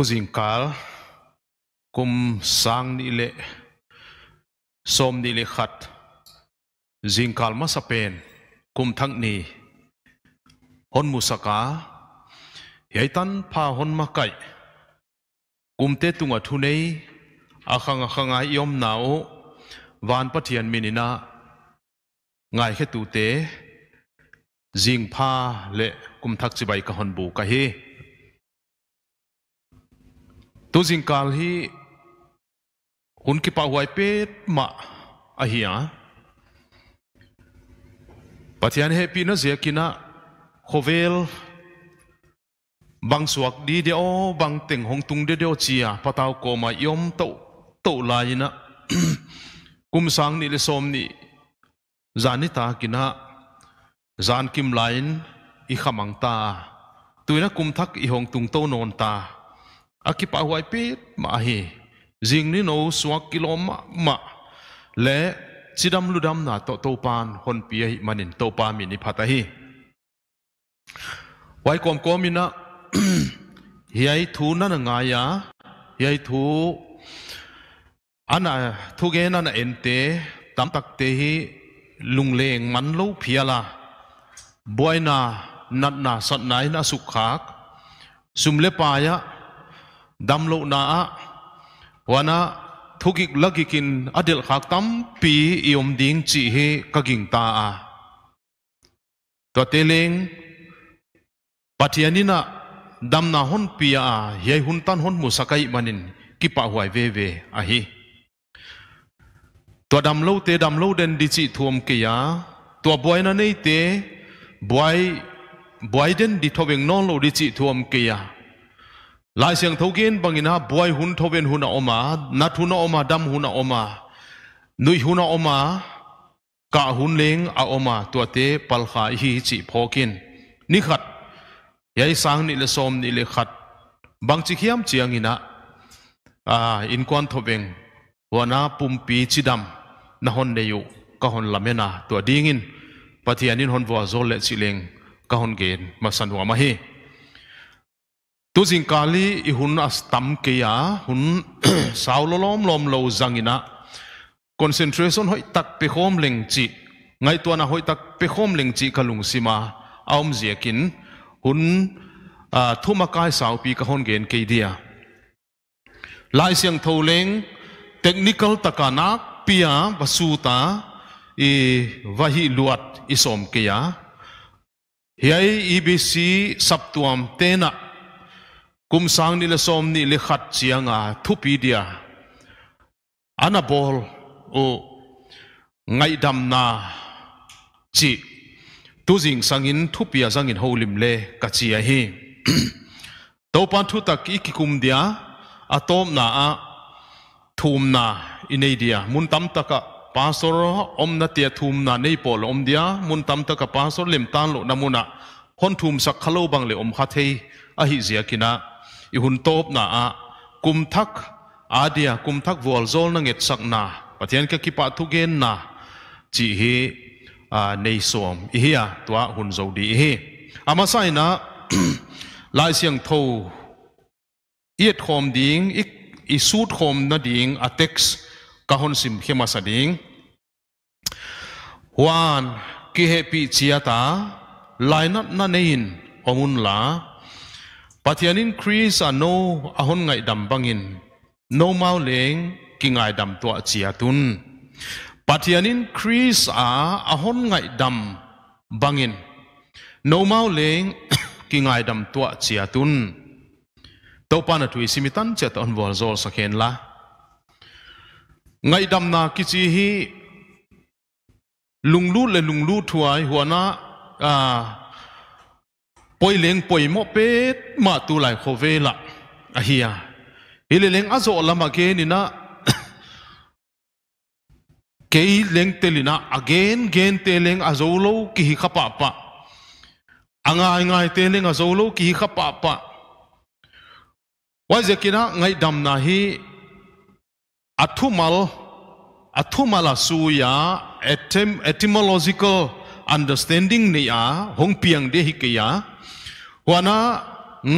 ตุจิงคาลกุมสังนิเลสมนิเลขัดจิงคาลมาสเปนกุมทั้งนี้ฮอนมุสกาเฮตันพาฮอนมาไกกุมเตตุงอทุเนยอาคังอาคังไอยอมนาววานปะเทียนมินินาไงแค่ตูเตจิงพาเละกุมทักสิใบกับฮอนบูกะเฮ tu jing kal hi hun ki pa huai pet ma a à, hiya pathian he pi na zia kina khovel bang suak đi de o bang teng hong tung de de o chia patau ko ma yom to to lai na kum sang ni le som ni zanita kina zan kim lain i khamang ta tuina kum thak i hong tung to non ta aki pa huai pi ma hi jing ni no suak kilo ma ma le chidam ludam na to to pan hon pi hi manin to pa mi ni phata hi wai kom kom ina hi ai thu na na nga ya hi ai thu ana thu ge na na en te tam tak te hi lung leng man lo phiala na nat na sat nai na sukh khak sumle paya dam lo na a wana thukik lagikin adel khak tam pi iom ding chi he kaging ta a to teleng pathianina dam na hon pia a ye hun tan hon musakai manin ki pa huai ve ve a hi to dam lo te dam lo den di chi thuam ke ya to boy na nei te boy boy den di thoweng non lo di chi thuam ke ya lai siang thogen bangina boy hun thâu thoven hun oma na thuna oma dam huna oma nui huna oma ka hun leng a oma pal palkha hi à, chi phokin ni khat yai sang ni le som ni le khat bang chi khiam chiangina a in kwan thobeng wana pumpi chidam na hon neyu ka hon lamena to dingin pathianin hon wa zol le chileng ka hon gen masanwa ma hi ตุจิงกาลีอิหุนอัสตัมเกียหุนสาวลลอมลอมลอซังอินะคอนเซนเทรชั่นหอยตักเปคอมเลงจิไงตวนะหอยตักเปคอมเลงจิคลุงซิมาออมเจกินหุนทุมกายสาวปีกะฮอนเกนเกเดียลายเสียงโทเลงเทคนิคอลตะกานาปิยาบสูตาอีวะิลวดอิสมเกียเฮยอีบีซีสัปตวมเตน kum sang ni le som ni le khat chianga thupi dia anabol o ngai dam na chi tu jing sangin thupia zangin holim le kachia hi pan thu tak i kikum dia atom na a thum na inei dia mun tam taka pastor om na tia thum na nei pol om dia mun tam taka pastor lem tan lo namuna hon thum sak khalo bang le om kha thei a hi zia kina i hun top na a kum thak adia kum thak wal zol na nget sak na pathian ka ki pa thu gen na chi hi a nei som i hi a tua hun zo di hi ama sai na lai siang tho iet khom ding ik i suit khom na ding a text ka hon sim khema sa ding wan ki he pi chia ta lai nat na nein omun la patianin kris a no a hon ngai dam bangin no mau leng ki ngai dam to chia tun patianin kris a a hon ngai dam bangin no mau leng ki ngai dam to chia tun to pa na thui simitan cha ton wal zol sakhen la ngai dam na ki chi hi lunglu le lunglu thuai huana a poi leng poi mo pe ma tu lai kho ve la a hi a ile leng azo lama ke ni na ke leng te li na again gen te leng azo lo ki hi khapa pa anga ngai te leng azo lo ki hi khapa pa wa zekina ngai dam na hi athumal athumala suya etymological understanding ni a hong piang de hi ke ya wana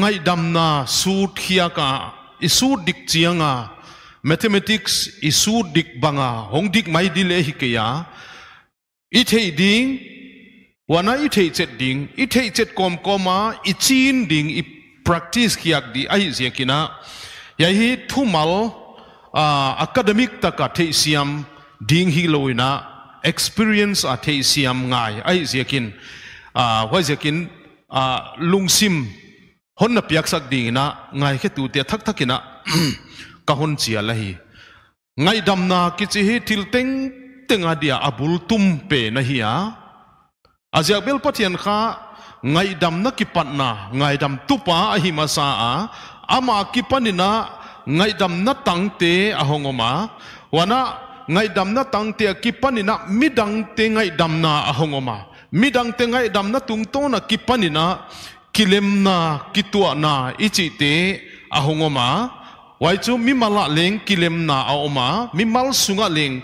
ngai damna su thia ka isu dik chianga mathematics isu dik banga hong dik mai dile hi ke ya i thei ding wana i thei chet ding i thei chet kom koma i chin ding i practice kiak di ai ziakina yai hi thumal uh, academic taka thei siam ding hi loina experience a thei siam ngai ai ziakin a uh, wa ziakin à lung sim hôn nạp yak sắc đi na ngay khi tu tiệt thắc thắc kina ka hôn chia là hi ngay đam na kí chi hi tinh tinh a adia abul tum pe na hi à azia bel pathian kha ngay đam na ki pan na ngay đam tu pa hi ma sa a ama ki na ngay đam na tang te a hongoma wana ngay đam na tang te na mi midang te ngay đam na a hongoma midang te ngai dam na tung to na ki panina kilem na kitua na ichi te ahongoma wai chu mi mala leng kilem na aoma mi mal sunga leng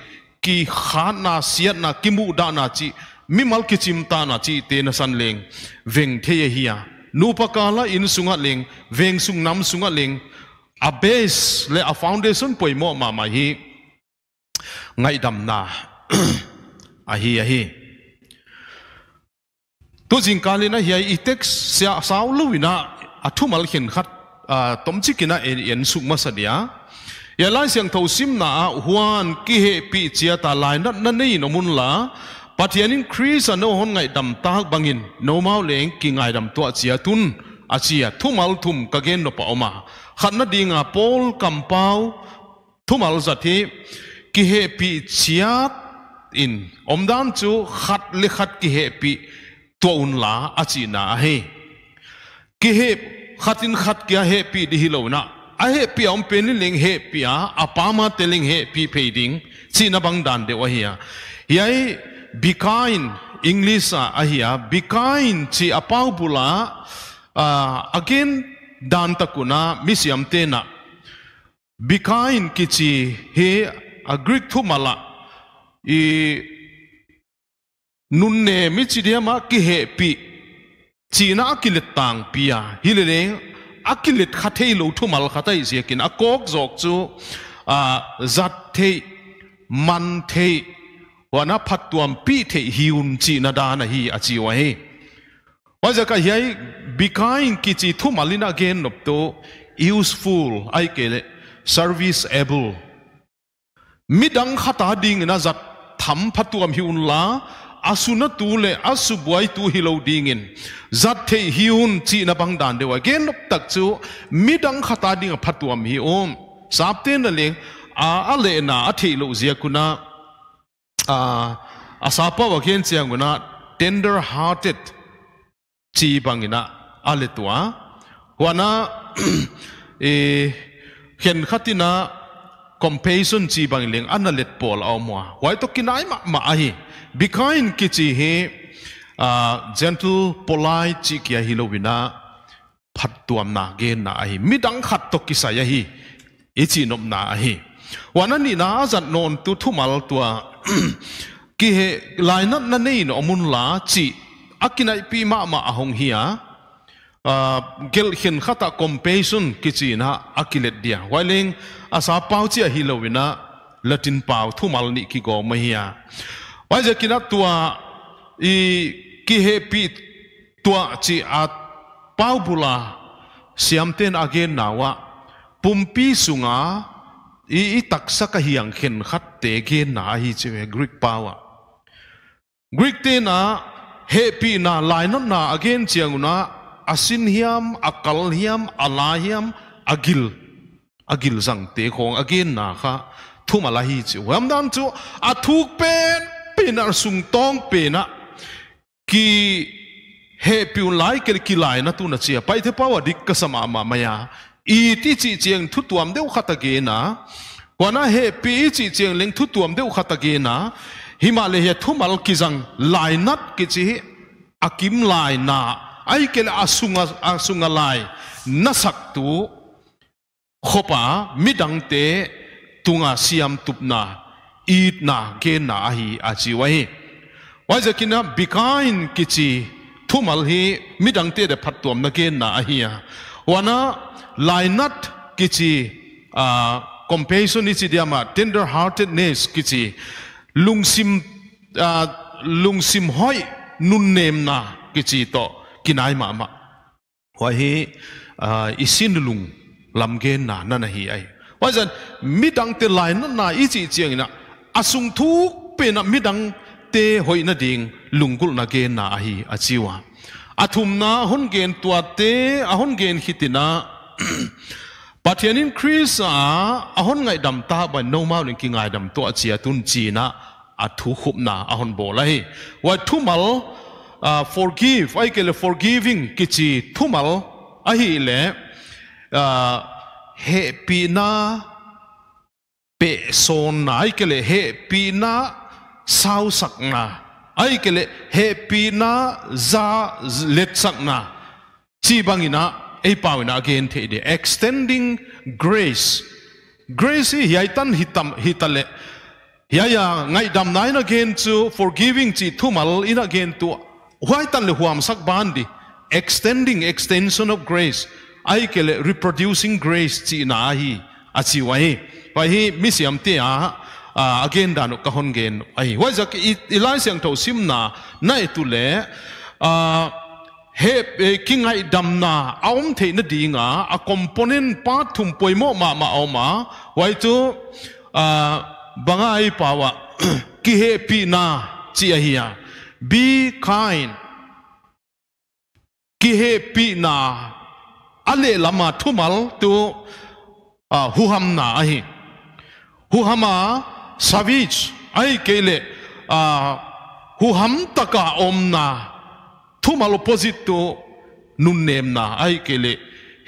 ki khana siat na kimu da na chi mi mal ki chimta na chi te na san leng veng the ye hiya nupakala in sunga leng veng sung nam sunga leng a base le a foundation poimo ma ma hi ngai dam na a hi a hi tu jing kan lina hi i tek sia sau luina a thumal hin khat a tomchi kina en sa dia, ya lai siang tho sim na huan ki he pi chia ta lai na na nei no mun la pathian in chris ano hon ngai dam tak bangin no mau leng ki ngai dam to chia tun a chia mal thum ka gen no pa oma khat na dinga pol kampau thumal za thi ki he pi chia in omdan chu khat le khat ki he pi तोनला अचीना है कि हे खतिन खत क्या है पी दिही लोना अहे पियाम पेन लिंग हे पिया अपामा तेलिंग हे पी फेडिंग चीना बंग दान दे वहिया यही बिकाइन इंग्लिश अहिया बिकाइन ची अपाउ बुला अगेन दान तकुना मिस यम तेना बिकाइन किची हे अग्रिक थु मला nun ne mi chi dia ma ki he pi chi na ki le tang pi ya hi le le a ki le kha thei lo thu mal kha tai zia kin a kok jok chu a zat thei man thei wa na phat tuam pi thei hi un chi na da na hi a chi wa he wa ja ka hi bi kain ki chi thu malina gen nop to useful ai ke le service able midang khata ding na zat tham phat tuam hi un la asuna tu le asu buai tu hi lo dingin zat the hiun chi na bang dan dewa gen lop tak chu midang khata ding phatuam hi om sapte na le a ale na athi lo zia kuna a asapa wa gen chiang guna tender hearted chi bangina ale tua wana e khen khatina compassion chi bang leng analet pol awma wai to kinai ma ma hi Bitcoin ki chi hi gentle polite chi kia hi lovina phat tuam na ge na hi midang khat to ki sa ya hi ichi e nom na hi ni na zat non tu thumal tua ki he lainat na nei no mun la chi akina pi ma ma ahong hiya gel hin khata compassion chi na akilet dia wailing asa pau chi a hi lovina latin pau thumal ni ki go ma hiya Mas aqui na tua e que repito tua ti a paubula siam ten agen nawa pumpi sunga i i taksaka hiang khen khat te ge na hi che greek power greek te na happy na line na again chianguna asin hiam akal hiam ala hiam agil agil zang te khong again na kha thumala hi chu hamdan chu athuk pen in ar sung tong pena na ki he piu lai ke ki lai na tu na chia pai the pawa dik ka sama ma maya i ti chi chiang thu tuam deu khata ge na kwana he pi chi chiang leng thu tuam deu khata ge na himalaya thumal ki jang lai nat ki chi akim lai na ai ke la asunga asunga lai nasak tu khopa midang te tunga siam tupna eat na ke na hi a chi wa hi wa ja kin na bikain ki chi thumal hi midang te de phat tuam na ke na hi ya wana lainat ki chi a compassion ichi dia ma tender heartedness ki chi lungsim a lungsim hoi nun nem na ki chi to kinai ma ma wa hi a isin lung lam ge na na na hi ai wa jan midang te lain na na chi chiang na asung thu pe na midang te hoi na ding lungkul na ge na hi achiwa athum na hon gen tua te a hon gen hitina pathianin chris a a hon ngai dam ta ba no ma ling ki ngai dam to achia tun chi na a thu khup na a hon bo lai wa thu mal forgive ai kele forgiving kichi thumal a hi le uh, he na pe son na ai kele he pi na sau sak na ai kele he pi na za let sak na chi bangina ei pawina again the de extending grace grace hi ai tan hitam hitale hi ya ngai dam nai na again to forgiving chi thumal in again to why tan le huam sak ban di extending extension of grace ai kele reproducing grace chi na hi achi wai vai à, à, à, hi mi siam te a again da no ka hon gen ai wa jak ilai siang tho sim na nai tu le a he king ai dam na aum the na ding a a component pa thum poi mo ma ma au ma wai tu a bangai pawa ki he pi na chi a hi be kind ki he pi na ale lama thumal tu hu ham na a hi 후하마 사비치 아이 케일레 아 후함 타카 옴나 투말로 포지토 눈넴나 아이 케일레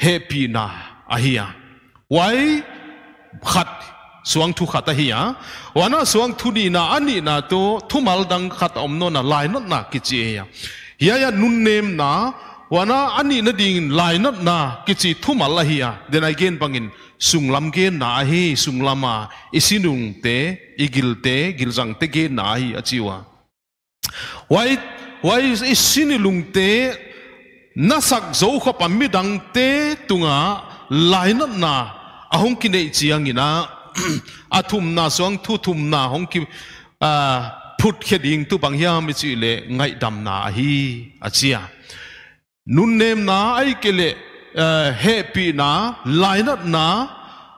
해피나 아히야 와이 핫 수왕 투 카타히야 와나 수왕 투디나 아니나 또 투말당 카타 옴노나 라이노나 기지야 야야 눈넴나 와나 아니나 딩 라이노나 기지 투말라히야 데나겐 방인 sung sunglam ge na hi sunglama isinung te igil te giljang te à, ge na hi achiwa wai wai isinilung te nasak zo kho pamidang te tunga laina na ahong à ki nei chiangina athum à na song thu thum na hong ki a phut khe ding tu bang hiam mi chi le ngai dam na hi achia nun nem na ai kele happy na line up na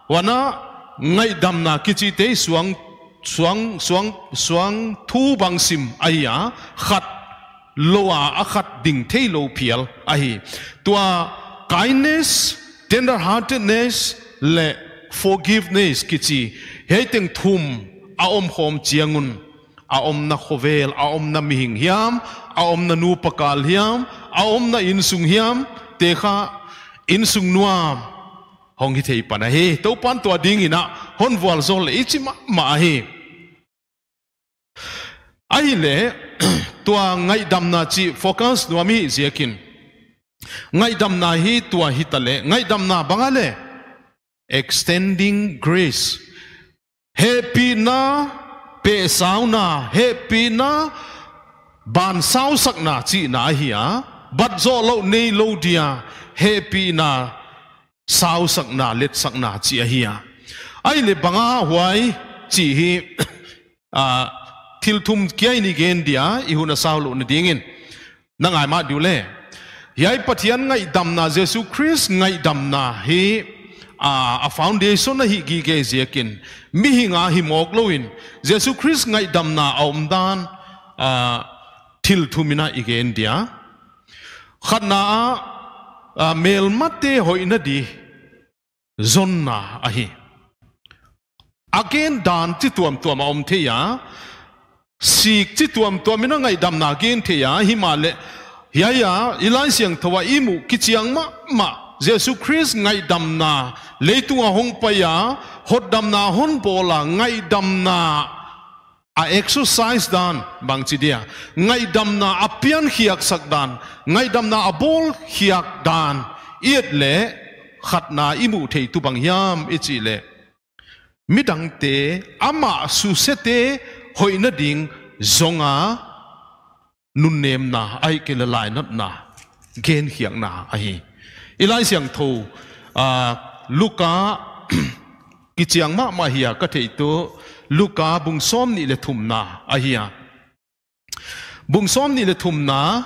wana ngay dam na kichi te suang suang suang suang thu bang sim ai ya khát loa a khát ding thei lo pial ai, tua kindness tender heartedness le forgiveness kichi heiting thum a om hom chiangun a om na khovel a om na mihing hiam a om na nu pakal hiam a om na insung hiam te kha in sung nuam hong hi thei pana hi to pan to ding ina hon wal zol le ichi ma ma hi ai le tua ngai dam na chi focus nuami ziakin ngai dam na hi tua hi tale ngai dam na bangale extending grace happy na pe sau na happy na ban sau sak na chi na hi a bat zo lo nei lo dia happy na sau sắc na let sắc na chi a hi à ai le banga huai chi hi à thil thum kia ni gen dia i na sau lo ni dingin nang ai ma du le yai pathian ngai dam na jesu christ ngai dam na hi à, a foundation na hi gi ge zekin mi hi nga hi mok loin jesu christ ngai dam na om dan a à, thil thumina gen dia khát na a à, mel mate hoina di zonna ahi à again à dan chi tuam tuam om the ya si chi tuam tuam ina ngai dam na gen the ya hi ma le ya ya ilai siang thawa imu ki chiang ma ma Jesu Christ ngai dam na leitunga hong pa ya hot dam na hon bola ngai dam na a exercise dan bang chi dia ngai dam na apian hiak sak dan ngai dam na abol hiak dan iet le khat na imu thei tu bang yam ichi e le midang te ama su se te hoina ding zonga nun nem na ai ke la lai nat na gen hiak na ai ilai siang tho a luka kichiang ma ma hiya ka thei tu Luka bung som ni le thum na a à, hiya à. bung som ni le thum na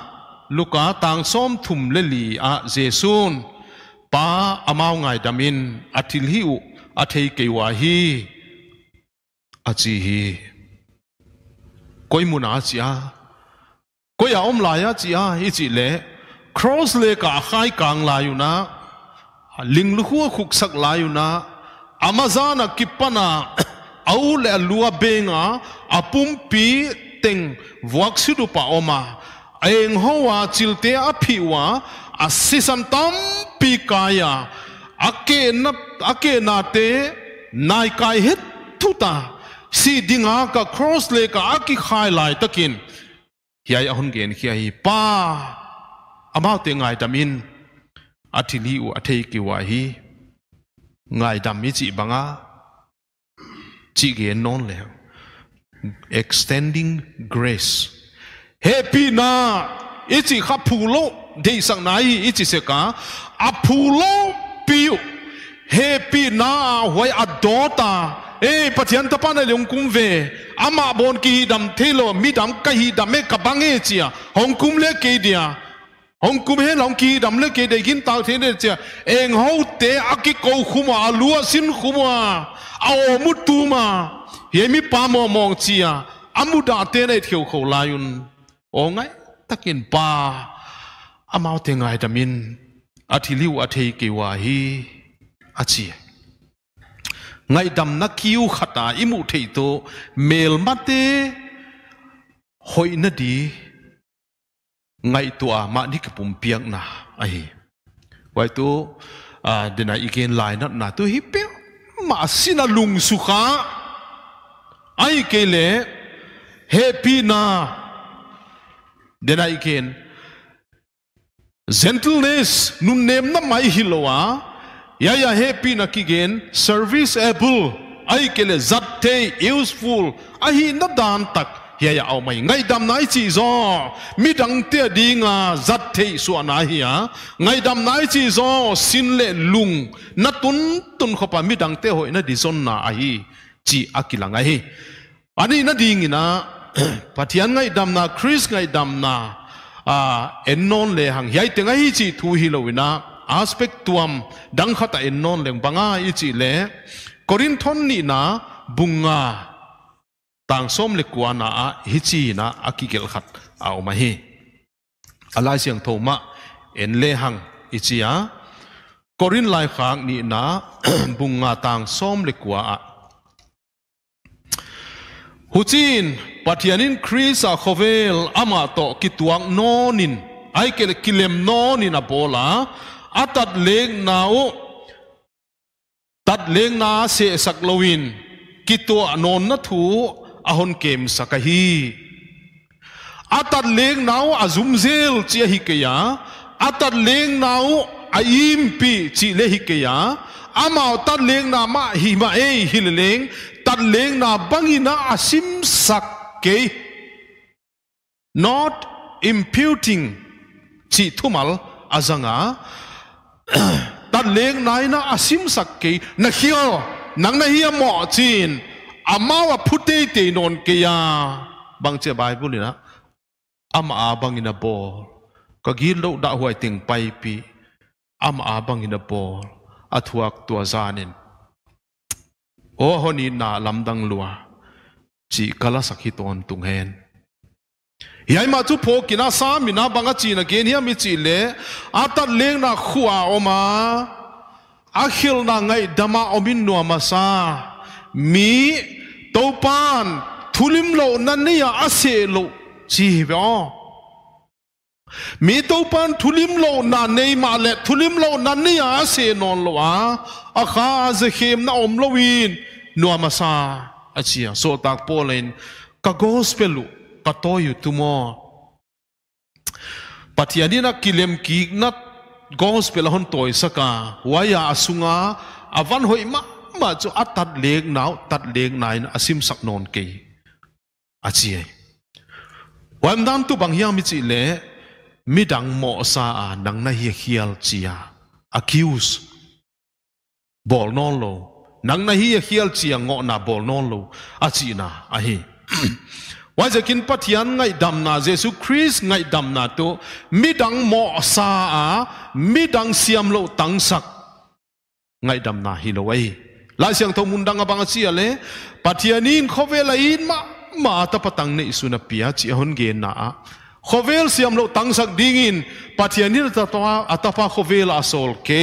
Luka tang som thum le li a Jesun pa amau ngai damin atil hi u a thei ke wa hi a chi hi koi muna chi koi om la ya chi a hi chi le cross le ka khai kang la yu na ling lu khu khuk sak la yu na amazana kipana au le lua benga apum pi teng vuak su pa oma eng hoa chilte a phiwa a sisam tam pi kaya ake na ake na te nai kai het thuta si dinga ka cross le ka aki highlight lai takin hiai ahun gen khia hi pa amao te ngai tamin athili u athei ki wa hi ngai dam mi chi banga chỉ ghé non lẽ extending grace happy na ichi khá phù lô đi sang nai ichi sẽ cả a phù lô piu happy na hoài adota e pathian tapana leung kum ve ama bon ki dam thelo mi dam ka hi dam e ka bang e chia hong kum le ke dia ông cũng hết lòng kỳ đầm lấy kỳ để kiến tạo thế này chưa, em hậu tế ác cái câu khu mà lúa xin khu mà ao mút tu mà hiện mi ba mò mong chi à amu đã thế này thiểu khổ lai un ông ấy ta kiến ba mau thế ngài đầm in a thi liu a thi kỳ hòa hi a chi ngay đầm nắc kiêu khát à imu thấy to mail mắt thế hội đi. ngai tu a ah, ma ni kapum piang na ai wai tu a dena igen lai na na tu hipe ma sina lung suka ai kele happy na dena igen gentleness nun nem na mai hilowa ah. ya ya happy na kigen serviceable ai kele zatte useful ahi na dan tak hiya dạ, ya dạ, au mai ngai dam nai chi zo mi dang te ding nga zat thei su na hi a ngai dam nai chi zo sin le lung na tun tun khopa mi dang te hoi na di son na a hi chi akila ngai hi ani na ding ina pathian ngai dam na chris ngai dam na a à, ennon le hang hiai te ngai chi thu hi loina aspect tuam dang khata à ennon leng banga i chi le korinthon ni na bunga tang som le kuana a hi chi na a ki gel khat a o ma hi alai siang tho ma en le hang i chi a korin lai khang ni na bunga tang som le kwa a huchin pathianin krisa khovel ama to kituang nonin ai kel kilem nonin a bola atat leng nao tat leng na se sak lovin kitu anon na thu ahon kem sakahi atat leng nau azum zel chi hi ke ya atat leng nau aim pi chi le hi ke ya amao tat leng na ma hi ma e hi leng tat leng na bangina asim sak ke not imputing chi thumal azanga tat leng nai na asim sak ke na khial nang na hi mo chin amawa phute te non ke ya bang che bai bu na am a bang ina bol ka gil lo da huai ting pai pi am a bang ina bol athuak tua zanin o oh, honi na lam dang lua chi kala sakhi ton tung hen yai ma chu pho kina sa mina banga chi na gen hi mi chi le ata leng na khuwa oma akhil na ngai dama omin nu ama sa mi to pan thulim lo nan ni ya à, ase lo chi ba mi to pan thulim lo na nei ma le thulim lo nan ni ya à, ase non lo a a kha ze khem na om lo win no ma sa a chi à, so tak po len ka gospel lu ka to yu tu mo pathianina kilem ki na gospel hon toy saka waya asunga avan hoima mà cho át tắt liếng nào tắt liếng này nó asim sắc non kỳ à chị ấy วันนั้นตุบังเฮียมิจิเล่มิดังหมอซาอานังนาเฮียเฮียลจียา accuse บอลนอนโลนังนาเฮียเฮียลจียงอนาบอลนอนโลอาจีนาอาฮีว่าจะกินปัทยันไงดำนาเยซูคริสไงดำนาตัวมิดังหมอซาอามิดังเสียมโลตังสักไงดำนาฮิโลไอ la siang tho mun dang abang chi ale pathianin khovela in ma ma ta patang nei suna pia chi hon ge na a khovel siam lo tang sak ding in pathianin ta to atafa khovel sol ke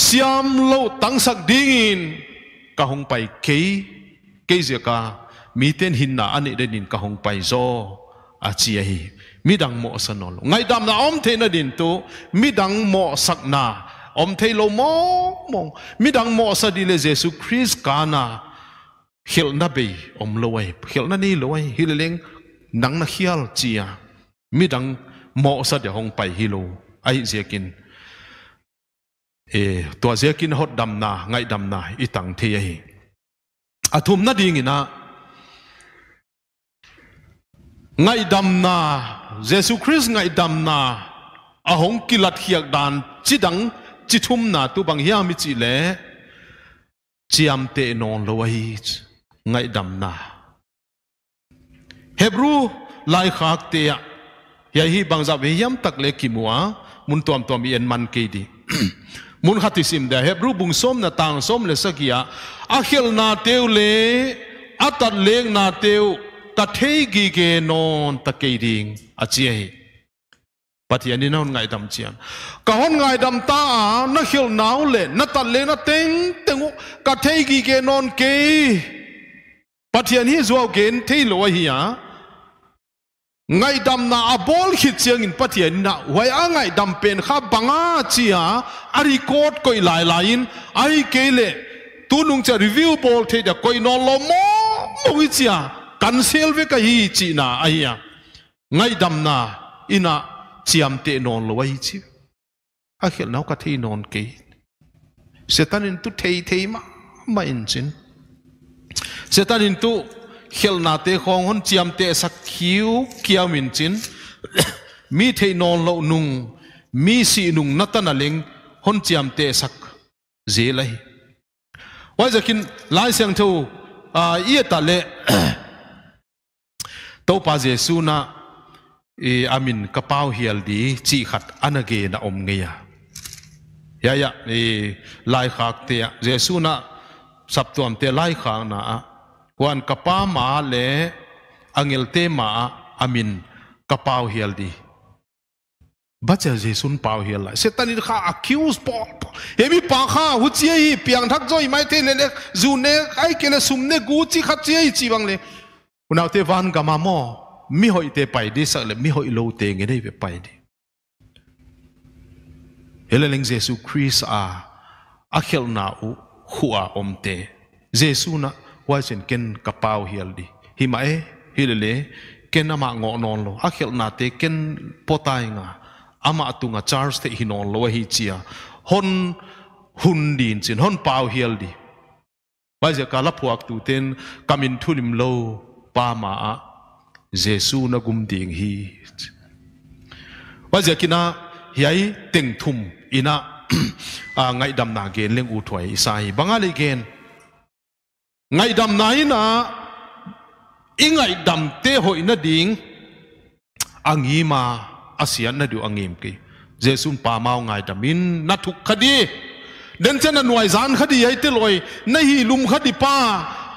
siam lo tang sak ding in ka pai ke ke zia ka mi ten hin na ani den in ka pai zo a chi hi mi dang mo sanol ngai dam na om the na din tu mi dang mo sak na om thei lo mo mong mi dang mo sa di le jesu christ kana hil na be om lo ai hil na ni lo ai hil leng nang na hial chia mi dang mo sa de hong pai hi lo ai zekin e to zekin hot dam na ngai dam à, na i tang thi ai a thum na ding ina ngai dam na jesu christ ngai dam na a à, hong kilat hiak dan chi dang chi thum na tu bang hiam mi chi le chiam te non lo hi ngai dam na hebru lai khak te ya ya hi bang za ve yam tak le ki muwa mun tuam tom i en man ke di mun khati sim da hebru bung som na tang som le sakia akhil na teu le atat leng na teu ta thei gi ge non ta ke ding a chi pathian in hon ngai dam chiang ka hon ngai đâm ta nó hiểu khil nau nó na tan nó na teng teng ka thei gi ke non ke pathian hi zuaw gen thei lo hi à, ngai đâm na abol khi chiang in pathian na wai a ngai dam pen kha banga chia a record koi lai lai in ai ke le tu nung cha review bol thế da koi no lo mo mo chi à, cancel ve cái hi chi na a à, a đâm na ina chiam te non lo ai chi a khel nau ka thei non ke setan in tu thay thei mà ma in chin setan in tu khel na te khong hon chiam te sắc khiu kia in chín, mi thay non lo nung mi si nung natana leng hon chiam te sak zê lai wai zakin lai sang thu a à, ia ta le to pa jesu na i amin kapau hial di chi khat anage na om ngeya ya ya i lai khak te jesu na sap tuam te lai khak na wan kapa ma le angel te ma amin kapau hial di bacha jesun pau hial la setan ir kha accuse po hemi pa kha hu chi hi piang thak zoi mai te le le zu ne ai ke le sum ne gu chi khat chi chi bang le unaw te van gamamo mi hội tế bài đi sợ là mi hội lâu tế ngay đây về bài đi hệ là linh Giêsu Christ à à khel na u khua om tế. Giêsu na wa chân ken kapao hiel đi hi mai e hi lê le ken ama ngo non lo à khel na te ken potai nga ama atunga charge te hi non lo à hi chia hon hun din chin hon pau hiel đi bây giờ cả lớp tu ten tên kamin thulim lâu pa ma. Giêsu na gum ding hi wa ja kina ai teng thum ina a ngai dam na gen leng u thoi isai bangali gen ngai dam na ina ingai dam te hoi na ding angi asian na du angim ki jesun pa mau ngai damin na thuk khadi den chen na nuai zan khadi ai te loi nei hi lum khadi pa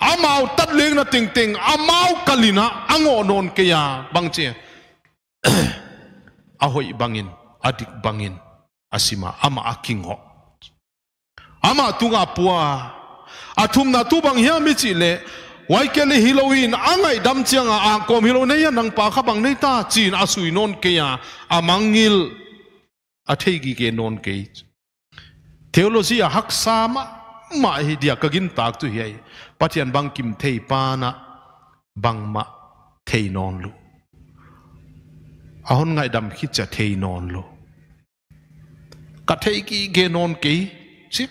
amau tat leng na ting ting amau kalina ango non kaya bangche ahoy bangin adik bangin asima ama aking ho ama tunga pua athum na tu bang hiam mi chi le wai ke le hiloin angai dam chiang a angkom hilo nei nang pa kha bang nei ta chin asui non kaya amangil athei gi ke non ke theology a hak sama ma hi dia ka gin tak tu hi pathian bang kim thei pa na bang ma thei non lu ahon ngai dam khi cha thei non lu ka thei ki ge non ki chi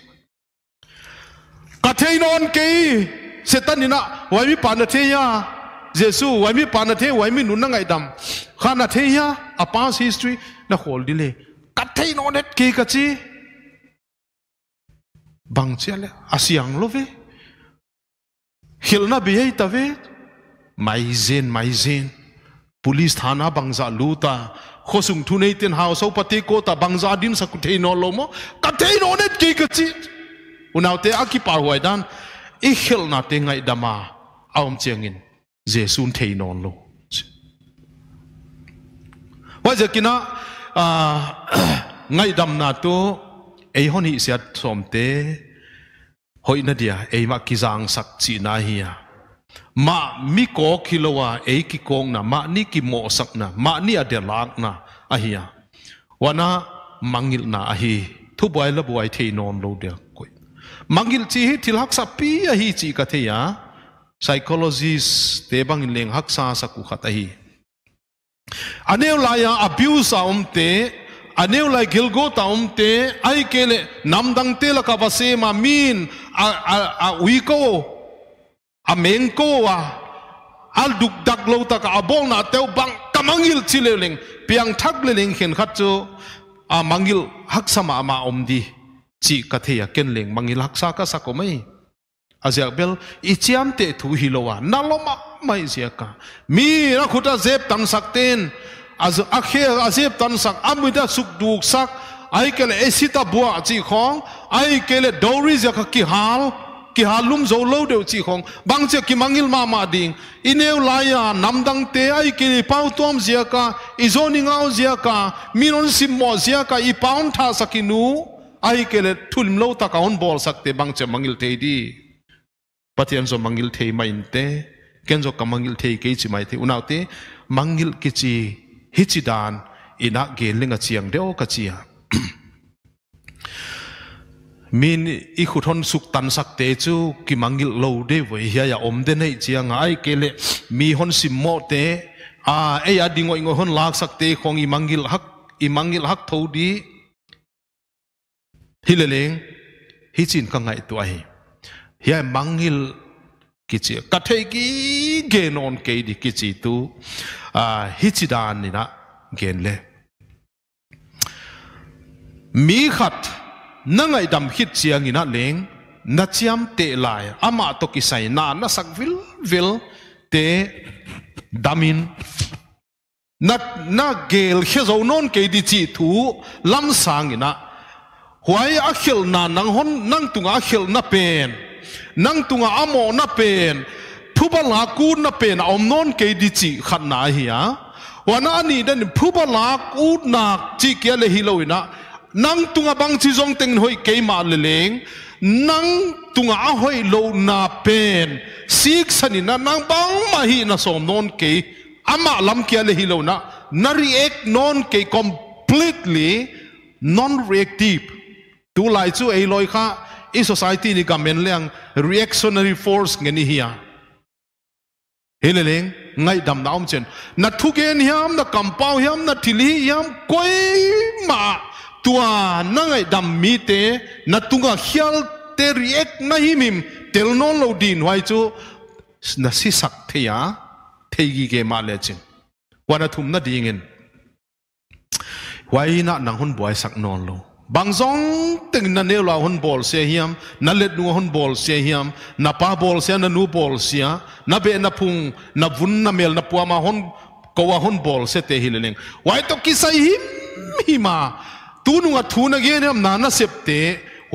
ka thei non ki setan ina wai mi pa na thei ya jesu wai mi pa na thei wai mi nu na ngai dam khana thei ya a past history na hol dile ka thei non et ki ka chi chia à bang chiale về, love hilna bi ei tave mai zen mai zen police thana ta, bangza sung thu thunei ten hau so pati cô ta bangza din sa kuthei no lomo ka thei no net ki ka chi unaute aki par huai dan i hilna te ngai dama aom chiangin jesun thei non lo wa jakina ngai damna to ei hon hi siat som te hoi na dia ei ma ki jang sak chi na hi ya ma mi ko kilowa ei ki kong na ma ni ki mo sak na ma ni a de lak na a hi ya wana mangil na a hi thu boy la boy the non lo dia koi mangil chi hi thil hak sa pi a hi chi ka the ya psychologist te bang leng hak sa sa ku khat a hi aneu la ya abuse a om te aneu lai gilgo ta um te ai kele namdang te la ka vase ma min a a a wiko a mengko wa al duk dak lo ta ka abol na teu bang kamangil chileling piang thak leling khen khat chu a mangil hak sama ma om di chi ka the ya ken leng mangil hak sa ka sa ko mai azia bel i chiam te thu hi lo wa na lo ma mai zia ka mi ra khuta zep tam sakten az akhel Azib tan sak amida suk duk sak ai kele esita bua chi khong ai kele dori ja ka ki hal ki Hal halum zo lo deu chi khong bang che ki mangil ma ma ding ineu Ya à, Nam namdang te ai ki pau tom zia ka izoni ngau zia ka minon sim mo zia ka i paun tha sakinu ai kele thulm lo ta ka on bol sakte bang che mangil te di patian zo mangil te mai te ken zo ka mangil te ke chi mai te unaute mangil ki chi hít hi chi dan ina ge linga chiang deo ka chia mình i khu thon suk tan sak te chu mang mangil lâu de ve hi ya om de nei chiang ai ke lệ, mi hon sim mo te a e ya dingoi ngo hon lak sak te khong i mangil hak i mangil hak tho di hi le leng hi chin ka ngai tu ai hi mangil kichi kathei ki ge non ke di kichi tu ฮิจิดานนี่นะเกณฑ์เลยมีขัดนั่งไอ้ดำฮิตเชียงนี่นะเลงนัดยามเตะลายอามาตกิใส่นานะสักวิลวิลเตะดามินนักนักเกลเขจาวนนเกดิจิทูลำสางนี่นะหวยอักเขลนานังหนนังตุงอักเขลนับเป็นนังตุงอามอนับเป็นผู้บลากูนเป็นอมนนเกดิจิขันนาเฮียวันนี้นั่นผู้บลากูนักจิเกลฮิโลวินะนังตุงบังจิจงเต็งหอยเกมาเลเลงนังตุงอาหอยโลนาเป็นสิกสันินะนังบังมาฮีนะสมนนเกอามาลำเกลฮิโลนะนารีเอกนนเก completely non reactive ตัวไลจูเอลอยค่ะ in society ni gamen lang reactionary force ngani hiya hileleng ngai dam naum chen na thugen hiam na kampau hiam na thili hiam koi mà tua na ngai dam mi te na tunga hial te react na himim tel non lo din wai chu na si sak the ya thegi ge ma le chin wana thum na dingin wai na nang hun boy sak non lo bang zong ting na neu la hun bol se hiam na let nu hun bol se hiam na pa bol se na nu bol se na be na phung na vun na mel na puama hun kowa hun bol se te hileleng wai to kisai him hima tu nu nga thu na ge nam na na sep te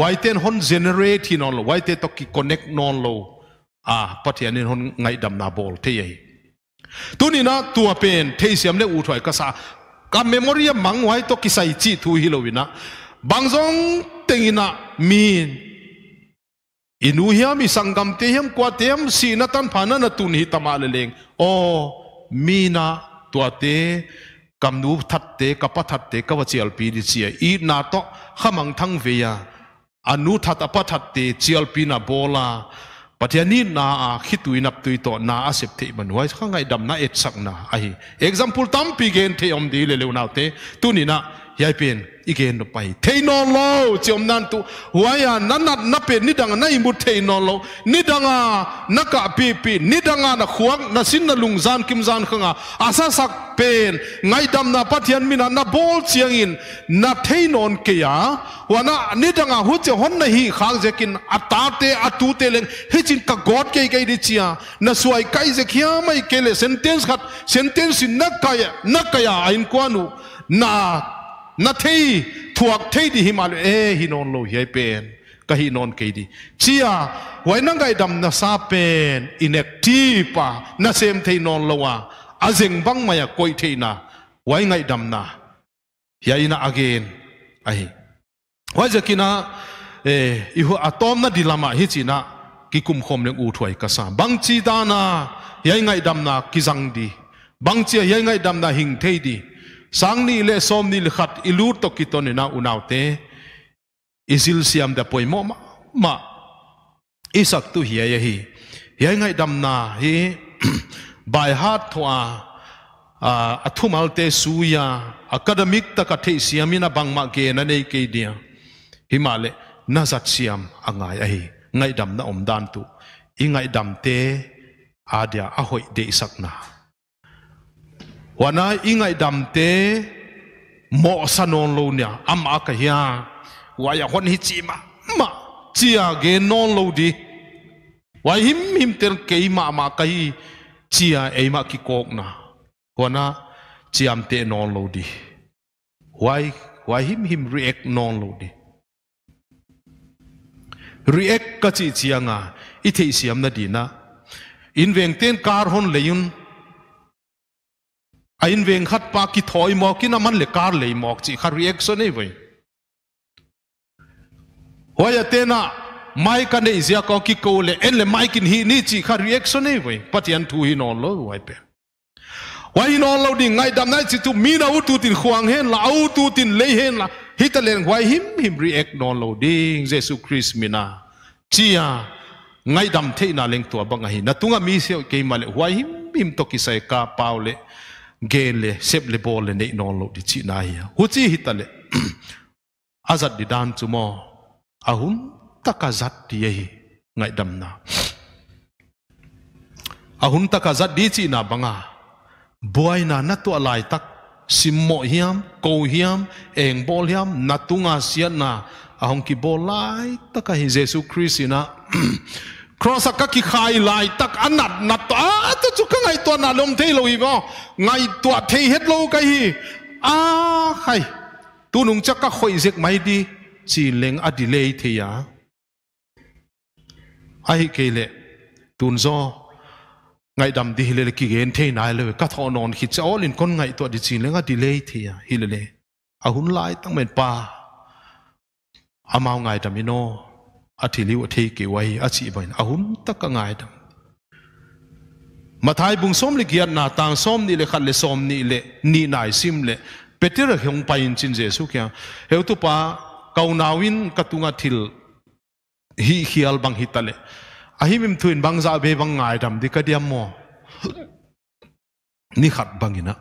wai ten hun generate hin on lo wai te to ki connect non lo a pathian in hun ngai dam na bol te ye tu ni na tu pen thei siam le u thoi ka sa ka memory mang wai to kisai chi thu hi na bangzong tengina min inu hiam isangam te hiam kwa te hiam si na tan phana na tun hi tama le leng o mina tua te kam nu that te kapa that te kawa chial pi di chia i na to khamang thang ve ya anu that apa that te chial pi na bola pathiani na a khitui nap tui to na a sep thei manuai khangai dam na et sak na ai example tam pi gen the om di le le na te tu ni hiai pin, igen no pai thei no lo chom nan tu huaya nanat na pe ni dang na imut thei no lo ni danga na ka pi pi ni danga na khuang na sin na lung zan kim zan khanga asa sak pen ngai dam na pathian mina na bol chiang in na thei non ke ya wana ni danga hu che hon na hi khang jekin atate atute leng hi chin ka god ke ke di chia na suai kai je khia mai ke le sentence khat sentence na kaya na kaya ain kwanu na na thei thuak thei di himal e eh, hi non lo hi pen ka hi non ke di chia wai nang gai dam na sa pen inactive pa na sem thei non lo wa azeng bang maya koi thei na wai ngai dam na hi na again ai wai zakina e eh, ihu atom na dilama hi china ki kum khom le u thuai ka sa bang chi da na hi ngai dam na ki jang di bang chi hi ngai dam na hing thei di sang ni le som ni le khat ilur to kiton na unaw te izil siam da poi mo ma isak tu hi ya hi ya ngai dam na hi by heart thwa a thumal te suya academic ta ka the siam ina bang ma ke na nei ke dia himale na zat siam angai ahi ngai dam na om dan tu i ngai dam te adia ahoi de isak na wana ingai dam te mo sanon lo nia am a ka hia wa ya hon hi chi ma ma chia ge non lo di wa him him ter ke ma ma ka hi chia e ma ki kok na wana chiam te non lo di why why him him react non lo di react ka chi chianga i thei siam na di na in veng ten kar hon leun ain veng khat pa ki thoi mo ki na man le kar le mok chi kha reaction ei voi hoya na mai ka nei zia ko ki ko le en le mai kin hi ni chi kha reaction ei voi patian thu hi non lo wai pe wai non lo ding ngai dam nai chi tu mi na u tu tin khuang hen la au tu tin le hen la hi ta len wai him him react non lo ding Jesus christ mina chia ngai dam the na leng tu bang hi na tunga mi se ke ma le wai him him to ki sai ka le gele sep le bol le nei non lo di chi na hi hu chi hi ta le azat di dan chu mo ahun takazat ti ye ngai dam na ahun takazat di chi na banga buai na na to lai tak simmo hiam ko hiam eng bol hiam natunga sian na ahong ki bol lai taka hi jesu christ na cross ka ki khai lai tak anat nat to a ta chu ka ngai to na lom thei lo i bo ngai to thei het lo ka hi a khai tu nung cha ka khoi jek mai di chi leng a delay thei ya ai ke le tun zo ngai dam di hile ki gen thei nai le ka tho non khi cha all in kon ngai to di chi leng a delay thei ya hile le a hun lai tang men pa amao ngai damino a thi liu a thi ki wai a chi bain a hum tak ka ngai dam mathai bung som li giat na tang som ni le khat le som ni le ni nai sim le petir hong pain chin jesu kya heu tu pa kau kaunawin katunga thil hi khial bang hitale ahimim thuin bang za be bang ngai dam di kadiam mo ni khat bangina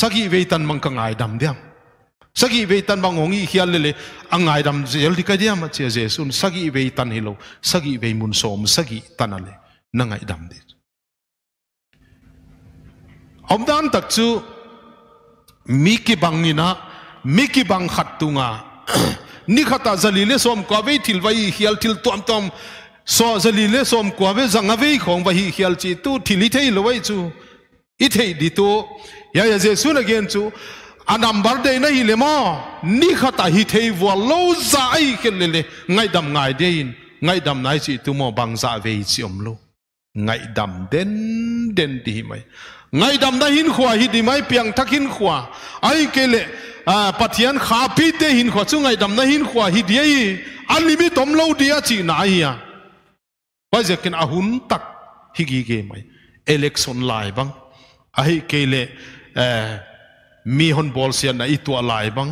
sagi veitan mang ka ngai dam diam sagi ve tan bang ngongi hial le le angai dam jel di ka dia ma che je sun sagi ve tan hilo, lo sagi ve mun som sagi tan ale nangai dam de om dan tak chu mi ki bang ni na mi ki bang khat tu nga ni khata zali le som ko ve thil vai hial thil tom tom so zali le som ko ve zanga ve khong va hi hial chi tu thili thei lo wai chu i thei di tu ya ya je sun again chu a number day na hi le mo ni khata hi thei wa lo za ai ke le le ngai dam ngai de in ngai dam nai chi tu mo bang za ve chi om lo ngai dam den den ti hi mai ngai dam na hin khwa hi di mai piang thak hin khwa ai ke le à pathian kha pi te hin khwa chu ngai dam na hin khwa hi di ai unlimit om lo dia chi na hi ya bây giờ cái ahun tak hi gi ge mai election lai bang ai ke le eh mi hon bol sian na i tua lai bang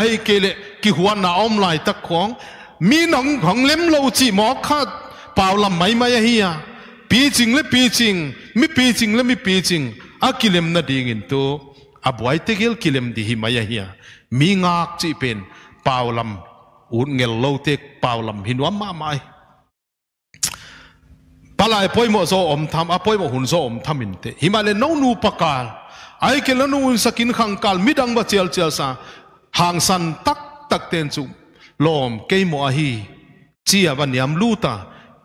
ai kele ki huan na om lai tak khong mi nong khong lem lo chi mo kha pau lam mai mai hi ya pi ching le pi ching mi pi ching le mi pi ching a kilem na ding in tu a buai te gel kilem di hi mai hi ya mi ngak chi pen pau lam un ngel lo te pau lam hin wa ma mai palai poimo zo om tham a poimo hun zo om tham thamin te himale no nu pakal ai ke lanu un sakin khang mi midang ba chel chel sa hang san tak tak ten chu lom ke mo a hi chi ban yam lu ta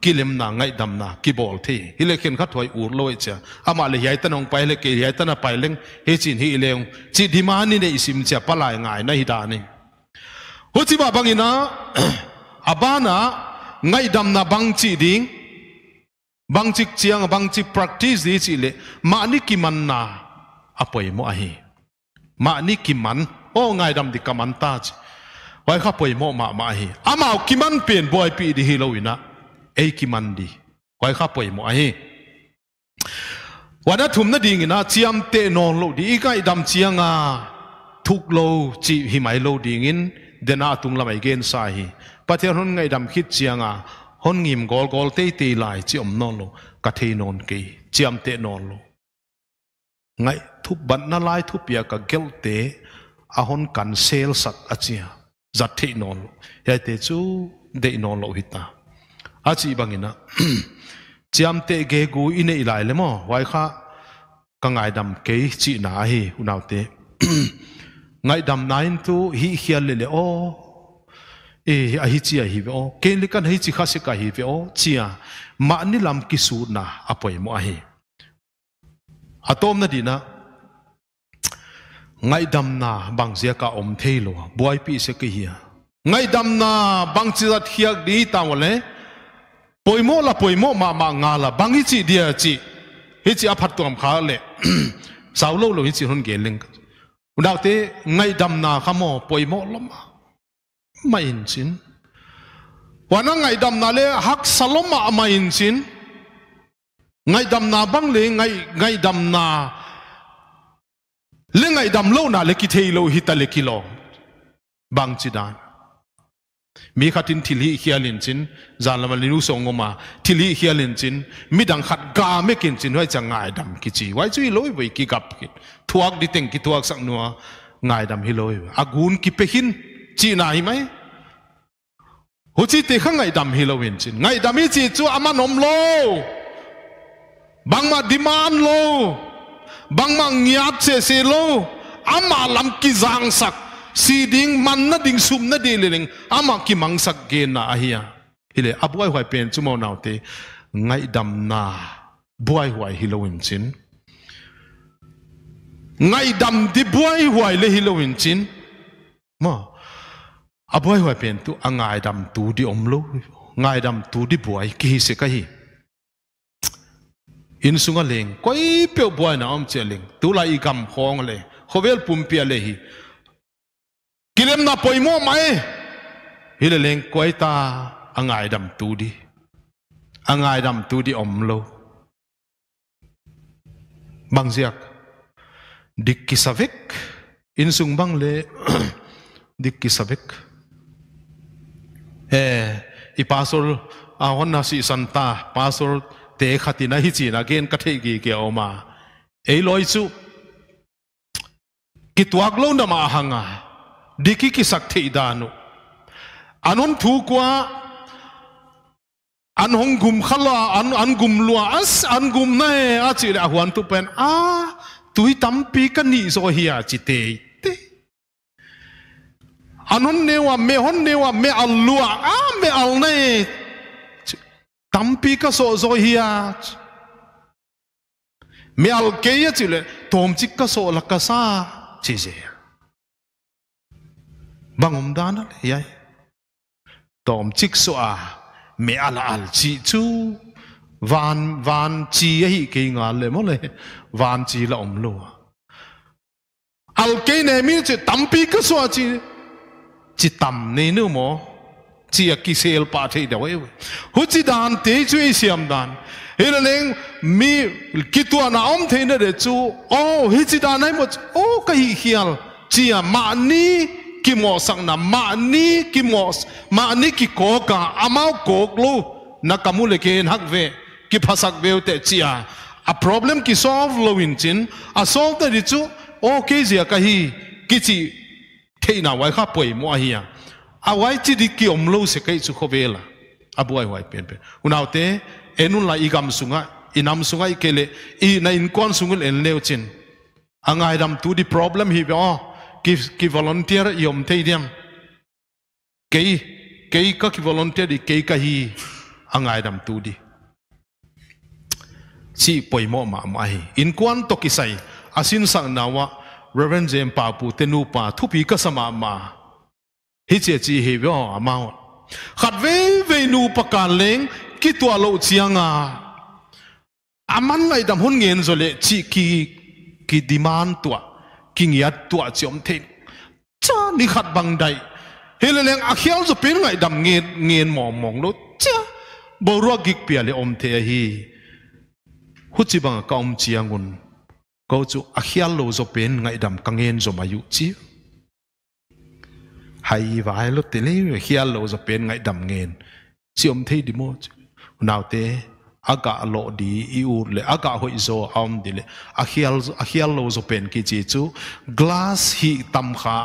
kilem na ngai dam na ki bol thi hi le khen khat thoi ur loi cha ama le yai tan ong pai le ke yai tan pai leng he chin hi leng chi di ma ni ne isim cha palai ngai na hi da ni ho chi ba bang ina abana à ngai dam na bang chi ding bang chik chiang bang chi practice di chi le ma ni ki man na apoi mo ahi ma ni kiman o ngai dam di kaman ta chi wai kha poi mo ma ma hi amao kiman pen boy pi di hi loina e kiman di wai kha poi mo ahi wana thum na ding na chiam te non lo di i kai dam chianga thuk lo chi hi mai lo ding in dena tung lam ai gen sa hi pathian hun ngai dam khit chianga hon ngim gol gol te te lai chi om non lo ka the non ke chiam te non lo ngai thu ban na lai thu pia ka gel te a hon kan sel sat achia zat thi non ya te chu de non lo hita achi bangina chiam te ge gu ine ilai le mo wai kha cả ngày dam ke chi na hi unaw te ngai dam nain tu hi hial le le ô e a hi chi a hi o ke le kan hi chi kha se ka hi ve o chia ma ni lam ki su na apoi mo a hi à tôm nó đi na ngay đâm na bang zia cả om thê lo boy pi sẽ cái hiya ngay đâm na bang chi ra thiak đi tao lẽ bồi mô là bồi mô mà mà ngà là bằng chi địa chi ít chi áp hạt tuam khá le, sau lâu lâu ít chi hôn ghé lên đạo tế ngay đâm na khăm mô bồi mô ma, mà mà in xin và nó ngày đâm na le hắc salom mà mà in xin ไงดำนาบังเลยไงไงดำนาเลงไงดำโลนาเลกิเทีโลหิตาเลกิโลบางจีดานมีขัดินทิลีเฮียลินจินจานละมันรู้สงงมาทิลีเฮียลินจินมีดังขัดกาเมกินจินไว้จะไงดำกิจีไว้จีวลอยไปกิกับกิทวักดิเต็งกิทวักสังนัวไงดำฮิลอยอากูนกิเปหินจีนายไหมหัวใจเต็งไงดำฮิโลอนจินไงดำมีจีจูอามานมโล bangma demand lo bangma ngiat se se lo ama lam ki zang sak si ding man na ding sum na de le ning ama ki mang sak ge na ahia hile abuai hoi pen chumo nau te ngai dam na buai hoi hiloin chin ngai dam di buai hoi le hiloin chin ma abuai hoi pen tu angai dam tu di lo, ngai dam tu di buai ki se ka hi in sunga leng koi pe buai na om che leng tu lai kam khong le khovel pum pia le hi kilem na poimo mai hi le leng koi ta angai dam tu đi angai dam tu di om lo bang ziak dik kisavik in sung bang le dik kisavik eh ipasol pastor ahon à, na si santa pasol เตขัดินะฮิจีนะเกนกัทเทกีเกียวมาเอลอยจูกิตวักโลนมาหังอ่ะดิกิกิสักเทิดานุอันนถูกว่าอันหงกุมขลาอันอันกุมลัวอัสอันกุมเนอาจิระหวนตุเป็นอาตุยตัมปีกันนี่โซเฮียจิเตเตอันนเนวะเมหนเนวะเมอัลลัวอาเมอัลเน tampi ka so zo hi a mi al ke ya chi le tom chik ka so la ka sa à, je bangom đàn le ya tôm chích so à, mi al al chi chú van van chi ấy ke nga le mo le van chi là om lo al ke ne mi chi tampi ka so chứ, chỉ tam ne nữa mo chia ki sel pa thei da wai hu chi dan te chu i siam dan he la leng mi kí tu na om thei na de chu o hi chi dan nai mo o ka hi hial chia ma ni ki mo sang na ma ni ki mo ma ni ki ko ka amao ko lu na kamu le ke hak ve ki phasak ve te chia a problem kí solve lo in chin a solve the chu o ke zia ka hi ki chi thế nào vậy kha bụi mo hi awai chi di ki om lo se kai chu khobela abuai wai pen pen unaute enun la igam sunga inam sunga ikele i na in kon sungul en leo chin angai ram tu di problem hi ba ki ki volunteer yom te diam kei kei ka ki volunteer di kei ka hi angai ram tu di si poimo ma ma hi in kon to ki sai asin sang nawa reverend jem pa pu tenu pa thupi ka sama ma hi chết chi hi bo amount khát ve ve nu pakan leng ki tua lo chianga aman ngai dam hun ngen zo le chi kí kí demand tua ki ngiat tua chom the cha ni khat bang dai he le leng akhial zo pin ngay dam ngen ngen mom mong lo cha bo ro gik pia le om the hi hu chi bang ka om chiang chiangun câu chu akhial lo zo pen ngai dam kangen zo mayu chi hay và hay lúc tí lý khi ăn lâu giờ bên ngay đầm nghền chỉ ông thấy đi mua nào thế aga lo di iu le aga hội zo am di le akhial akhial lo zo pen ki chi chứ, glass hi tam kha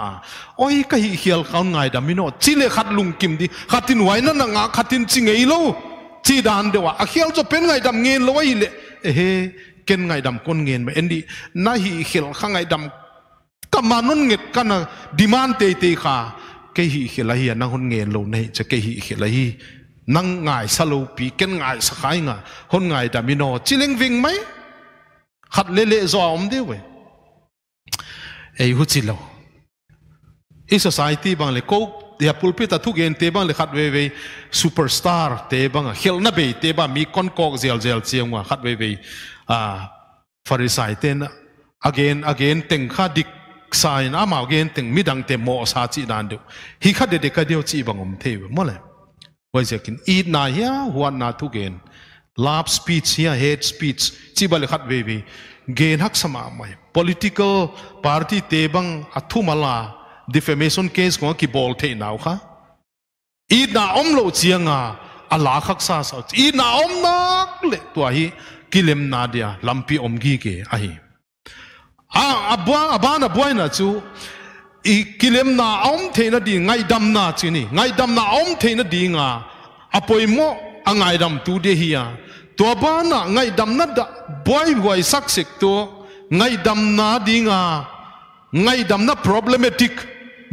oi ka hi khâu ngay đầm da chỉ chile khát lung kim đi, di khatin waina na nga khatin chỉ lo chi dan dewa akhial zo pen ngay đầm ngel lâu ai lệ, he ken ngay đầm con kon mà, anh đi, na hi khil kha ngai dam ka manon nget na demand tê tê kha cái hi khi la hi à, năng hôn nghe lâu này cho cái hi khi la hi năng ngài sa lo pi ken ngài sa khai ngà hôn ngài ta mi no chi leng ving mai khát lệ lệ do om đi vậy ai hút chi lo i society bang le câu dia pulpit thu gen te bang lệ khát ve ve superstar te bang à, khel na be te ba mi kon kok zel zel chiang wa khat ve ve a à, pharisai tên, again again teng khát dik sign ama gen ting midang te mo sa chi dan du hi kha de de ka deu chi bangom the mo le wai se kin i na ya huan na thu gen lap speech ya hate speech chi bal khat ve ve gen hak sama mai political party te bang athu mala defamation case ko ki bol the nau kha i na om lo chianga ala khak sa sa i na om nak le to hi kilem na dia lampi om gi ke hi à abwa abana boina chu i kilem na om theina di ngai dam na chini ngai dam na om theina di nga apoi mo angai dam tu de hi ya to ba na ngai dam na da boy boy sak sik to ngai dam na di nga ngai dam na problematic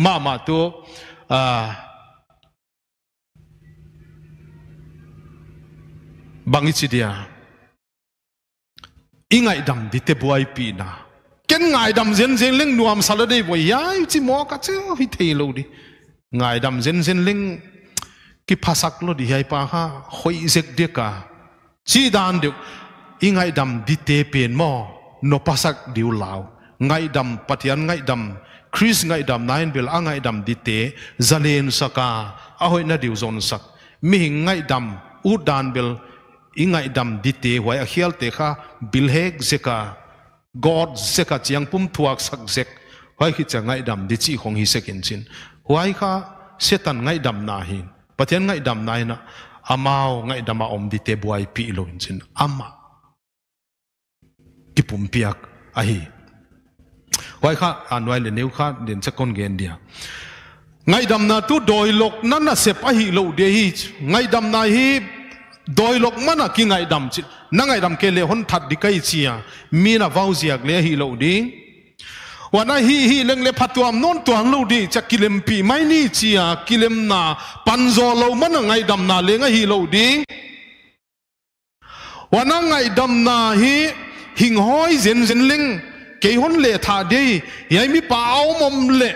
ma ma to à bangi chi dia ingai dam di te boy pi na kiến ngài đầm diễn diễn linh nuông sao đây vậy giá chỉ mò cả chứ hi thề lâu đi ngài đầm diễn diễn linh cái phá sắc lo đi hay pa ha khôi giấc đi cả chỉ đàn được ý ngài đầm đi tê biển mò nó phá sắc điều lão ngài đầm patian ngài đầm Chris ngài đầm nine bil a ngài đầm đi tê zalen saka a hoi na điều zon sắc mi ngài đầm u đàn bil ý ngài đầm đi tê hoài a khial tê kha bil hek zeka god zeka chiang pum thuak sak zek hoi khi chang ngai dam di chi khong hi sekin chin huai kha setan ngai dam na hi pathian ngai dam nai na amao ngai dama om di te buai pi lo in chin ama ki pum piak a hi huai kha anwai le neu kha den cha kon gen dia ngai dam na tu doi lok na na se a hi lo de hi ngai dam na hi đôi lúc lok mana ki ngai dam chi na ngai dam ke le hon that di kai chia mi na gì ziak le hi đi, ding wana hi hi lên leng le phatuam non tuang lo di cha kilem pi mai ni à, kilem na panzo lo mana ngai dam na le ngai hi lo ding wana ngai dam na hi hing hoi zen zen leng ke hon lệ tha de yai mi pa au mom le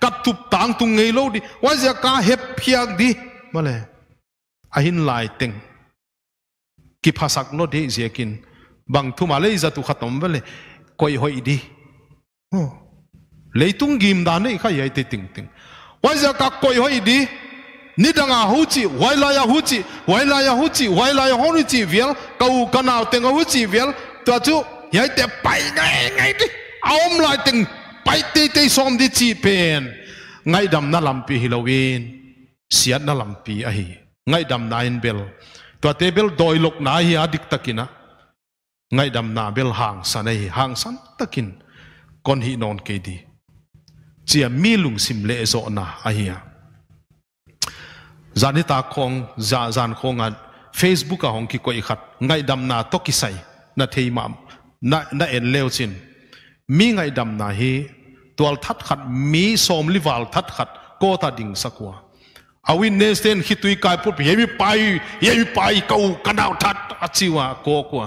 kat tup tang tu ngei lo di wa ja ka hep phiak di male ahin lai teng ki phasak no de zekin bang thu ma le za tu khatom vele koi hoi đi ừ. leitung gim da nei kha yai te ting ting wai za ka koi hoi đi ni da nga hu chi wai la ya hu chi wai la ya hu chi wai la ya hu chi vial ka u ka nào te nga hu chi vial ta chu yai te pai ngai ngai đi aom lai ting pai te te som đi chi pen ngai dam na lampi hilowin siat na lampi a hi ngai dam na in bel ตัวเตเบลดอยลกนาฮีอาดิกตะกินะไงดำนาเบลห่างสันฮีห่างสันตะกินก่อนฮีนอนเกดีเจียมีลุงสิมเลโซนาอาฮียจานิตาคงจาจานคงอันเฟซบุ๊กอะของกิโกอิขัดไงดำนาตกิไซนาเทียมามนานาเอ็นเลวจินมีไงดำนาฮีตัวทัดขัดมีสมลิวาลทัดขัดโกตาดิงสักว่า awin nesten hitui kai put yemi pai yemi pai kau kanau that achiwa ko ko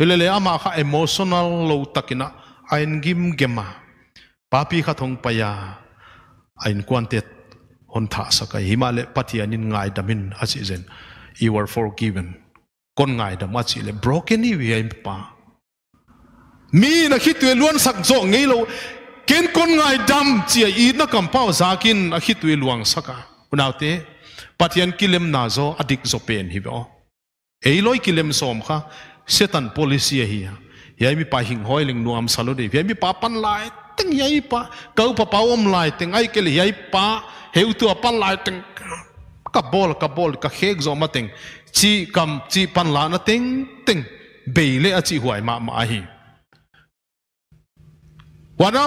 lele ama kha emotional lo takina ain gim gema papi kha thong paya ain kwantet hon tha saka himale pati anin ngai damin achi zen you are forgiven con ngài đã mất chỉ là broken đi vì em pa mi là khi tuyệt luôn sắc rõ nghĩ lâu kiến con ngài đam chỉ ít nó cầm bao giá kinh là khi tuyệt luang saka unaute pathian kilem na zo adik zo pen hi bo eiloi kilem som kha setan policy hi yai mi pa hing hoiling nuam salo de yai mi pa pan lai ting yai pa kau pa pa om lai ting ai kele yai pa heu tu pa lai ting ka bol ka bol ka khek zo ma ting chi kam chi pan la na ting ting be le a chi huai ma ma hi wana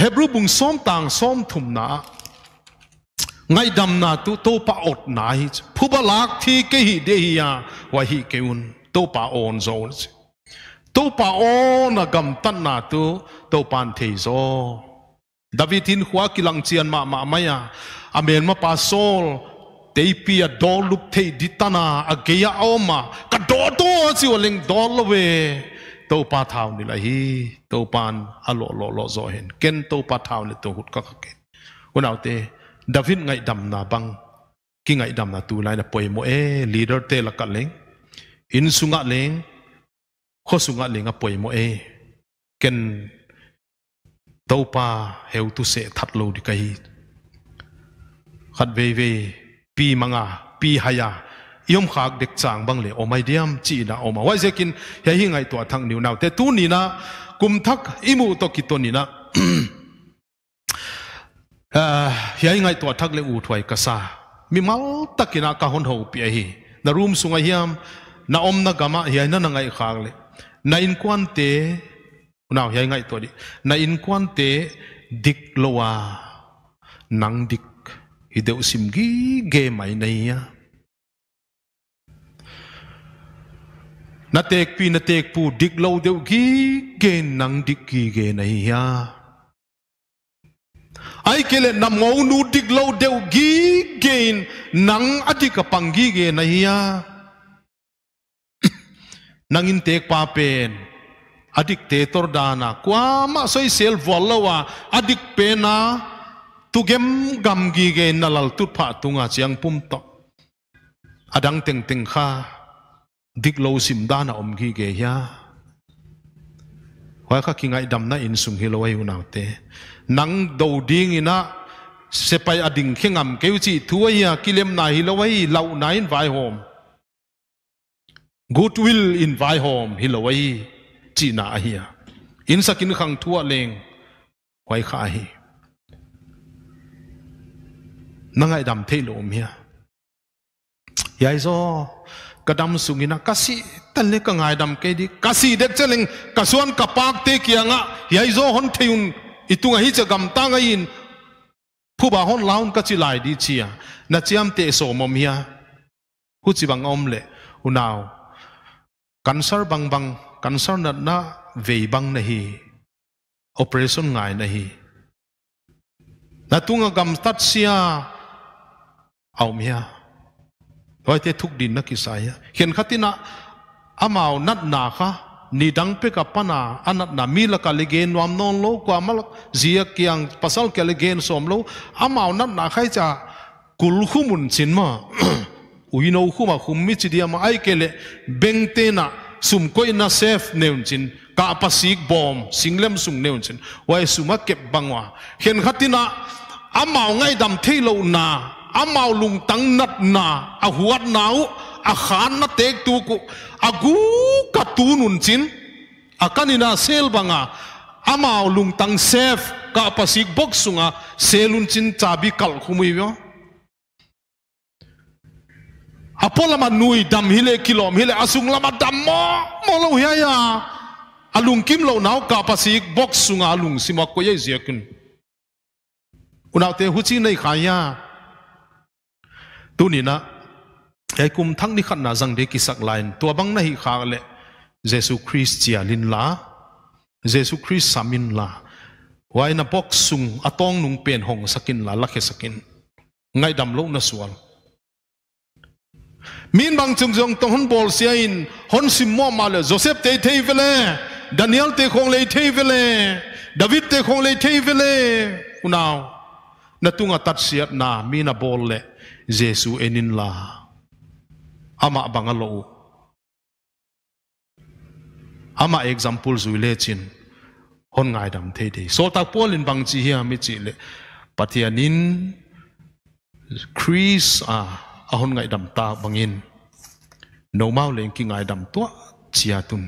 hebru bung som tang som thum na ngay đầm na tu tô pa ột na hi phu ba lạc thi cái hi de hi à và hi cái un tô pa on zô tô pa on na gam tan na tu tô pan thi zô David hin khóa kilang chian ma ma maya à. amen ma pa sol te pi a do lup te ditana a à, à geya oma ka do do si waling do lo we to pa thao ni la hi to pan a lo lo lo zo hen ken to pa thao le to hut ka ka ken unaw te David ngay đầm na băng khi ngay đầm na tu lại na poi mo e leader te la ka leng in sunga leng kho sunga leng a poi mo e ken pa heu tu se that lo di kai khát ve ve pi manga pi haya yom khak dek chang bang le o mai diam chi na o ma wai zekin he hi ngai to thang niu nau te tu ni na kum thak imu to ki to ni na À, hiai ngai to thak le u thwai ka sa mi mal takina ka hon ho pi hi na room sunga hiam na om na gama hiai na ngai khak le na in kwan te nào hiai ngai to đi na in kwan te dik lowa nang dik hi deu sim gi ge mai nei ya na tek pi na tek pu dik lo deu gi ge nang dik gi ge nei ya À, à. ai lên nam ngau nu dik lo deu gi gain nang ati ka pangi ge na hiya nangin tek pa pen adik te tor dana kwa ma soi sel volawa adik pena tugem gam gi ge nalal tu pha tunga chiang pum to adang teng teng kha dik lo sim dana om gi ge ya hoi kha kingai dam na in sung hi lo ai unaute nang do ding ina sepai à ading khengam keu chi thuaya à, kilem na hi lowai lau na in vai home goodwill in vai home hi lowai chi na ahia in sakin khang thua leng wai kha hi nangai dam thei lo à. mia yai zo kadam sungina kasi talle ka ngai dam ke di kasi dek cheleng kasuan kapak te kianga yai zo hon theyun itung hi cha gam ta in phu ba hon laun ka chi lai di chia na chiam te so mom hia hu chi bang om le unao cancer bang bang cancer na na ve bang na hi operation ngai na hi na tunga gam tat sia au mia đôi thế thúc đình nó kỳ sai hiện khát tin amao nát nà khá ni dang pe ka pana anat na mi la ka le gen wam non lo ko amal zia kiang pasal ke le gen som lo amao nat na khai cha kul khumun chin ma uino khuma khum mi chi dia ma ai ke le beng te na sum koi na sef neun chin ka pasik bom singlem sung neun chin wai suma ke bangwa hen khatina amao ngai dam thei lo na amao lung tang nat na a huat nau a khan na tek tu ku agu ka tu nun chin akanina sel à amaw lung tang sef ka pasik box bok sunga selun chin chabi kal à yo apolama nuôi dam hile kilom hile asung làm dam mo mo lâu ya à alung kim lâu nau ka pasik box bok sunga alung sima ko ye zekun unaw te huchi nei khaya tunina ai kum thang ni khatna zang de kisak lain tua băng na hi kha le jesu christ chia lin la jesu christ samin la wai na bok sung atong nung pen hong sakin la lakhe sakin ngai dam lo na sual min bang chung jong tong hon bol sia in hon sim mo ma le joseph te thei vele daniel te khong le thei vele david te khong le thei vele unaw na tunga tat siat na mi na bol le jesu enin la ama bangalo, ama example zui le chin hon ngai dam the the so tak pol in bang chi hi mi chi le patianin crease a a hon ngai dam ta bangin no mau len ki ngai dam to chia tun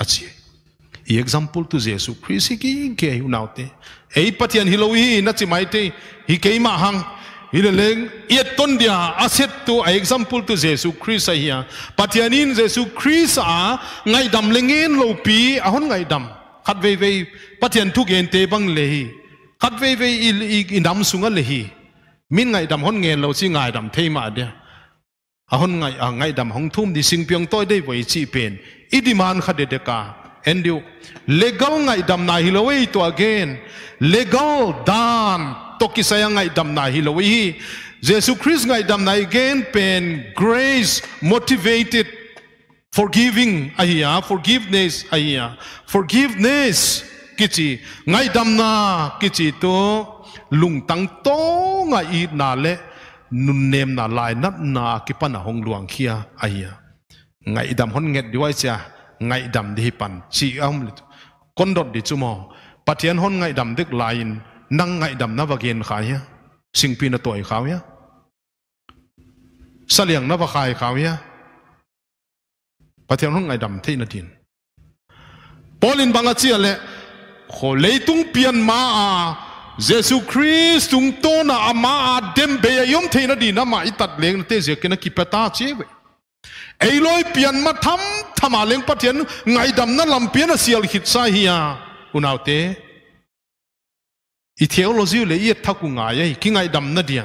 a chi i example to Jesus christ ki ke unaute ei patian hilohi na chi mai te hi ke ma hang hileleng yet ton dia aset tu a example to Jesu Christ a hia patianin Jesu Christ a ngai dam lengen lo pi a hon ngai dam khat ve ve patian tu gen te bang le hi khat ve ve i i dam sunga le hi min ngai dam hon ngen lo chi ngai dam thei ma dia a hon ngai a ngai dam hong thum di sing piang toi dei voi chi pen i di man kha de de ka endu legal ngai dam na hi lo wei to again legal dan to ki saya ngai dam na hi lo hi jesus christ ngai dam na again pen grace motivated forgiving ahia forgiveness ahia forgiveness kichi ngai dam na kichi to lung tang to nga i na le nun nem na lai nap na ki pan hong luang khia ahia ngai dam hon nget diwai cha ngai dam di pan chi am le kon dot di chumo pathian hon ngai dam dek lain nang ngai dam na vagin khai sinh singpi na tuổi khaw ya sa liang na vakai khaw ya pathiam nang ngay đầm thei na tin polin banga chia khổ lấy tung pian ma a à, Jesu Christ tung to na à, ama a dem be yom thei na din ma i tat leng te je kena ki ta chế vậy. ei loi pian ma tham thama à leng pathian ngay đầm na lam pian a siêu khít sa hi ya à. unaute อีเทียวโลซิวเลยเอียดทักกูง่ายไอ้กิ่งไงดำนั่นเดีย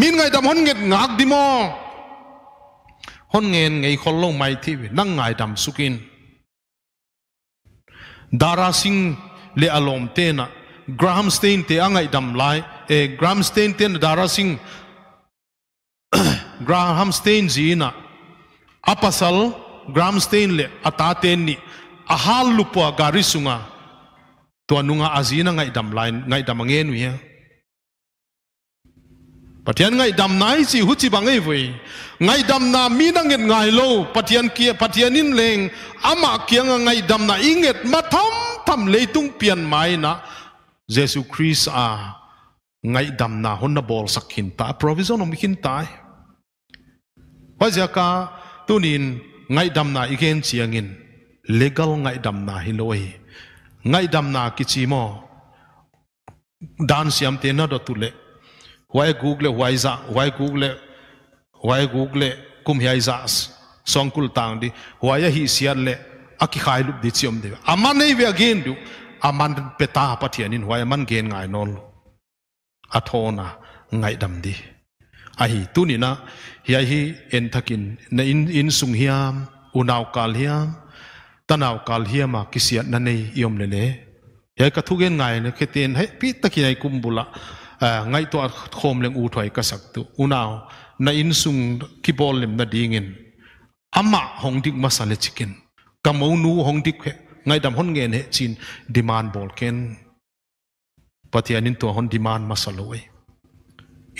มีไงดำฮอนเงินงักดิมอฮอนเงินไงคนลงไม่ที่นั่งไงดำสุกินดาราสิงเลอารมณ์เตนะกรามสเตนเตอ่างไงดำลายเอ่กรามสเตนเตนดาราสิงกรามสเตนจีนะอภัสลกรามสเตนเลอตาเตนนี่อาฮัลลุปวาการิสุงาตัวนุงอาจีนังไงดำลายไงดำเงี้ยนุยปัจจัยไงดำไหนสิหุ่นสิบังเอวยไงดำนามีนังเงินไงโลปัจจัยเกียปัจจัยนินเลงอามาเกียงไงดำนาอิงเงินมาทำทำเลยตุงเปลี่ยนไม้นะเยซูคริสต์อาไงดำนาฮอนนบอลสักหินตา provision ของหินตาว่าจะกาตุนินไงดำนาอีกเงินเสียงเงิน legal ไงดำนาฮิโลเอ ngay đam na ki chi mo dan siam te na do tu lệ, wai google wai za wai google wai google kum hi za song kul tang đi, wai hi sian le aki khai lup di chiom de ama nei ve again du aman peta pathian in wai man gen ngai non athona ngai dam di a hi tu ni na hi hi en thakin na in in sung hiam unau kal hiam tanaw kal hiama kisiat na nei iom le le he ka thugen ngai ne kheten he pi takiai kumbula ngai to khom leng u thoi ka saktu unaw na in sung insung kibol lim na dingin ama hong dik masale chicken kamau nu hong dik ngai dam hon ngen he chin demand bol ken patian in to hon demand masaloi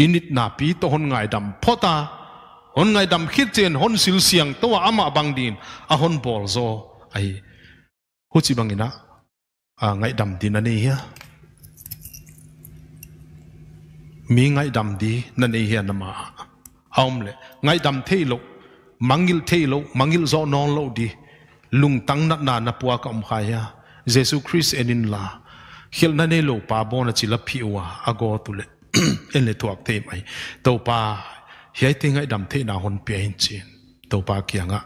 init na pi to hon ngai dam phota hon ngai dam khit chen hon sil siang to ama bang din a hon bol zo ai hu chi bangina a ngai dam din ani hi mi ngai dam di na nei hi na ma aum le ngai dam thei lo mangil thei mang il zo non lo di lung tang nát na na puwa ka um kha ya jesu christ enin la khi na nei lo pa bon chi la phi wa ago tu le en le tuak thế mày, to pa hiai te ngay đầm thei na hon pi hin chin to pa kia kianga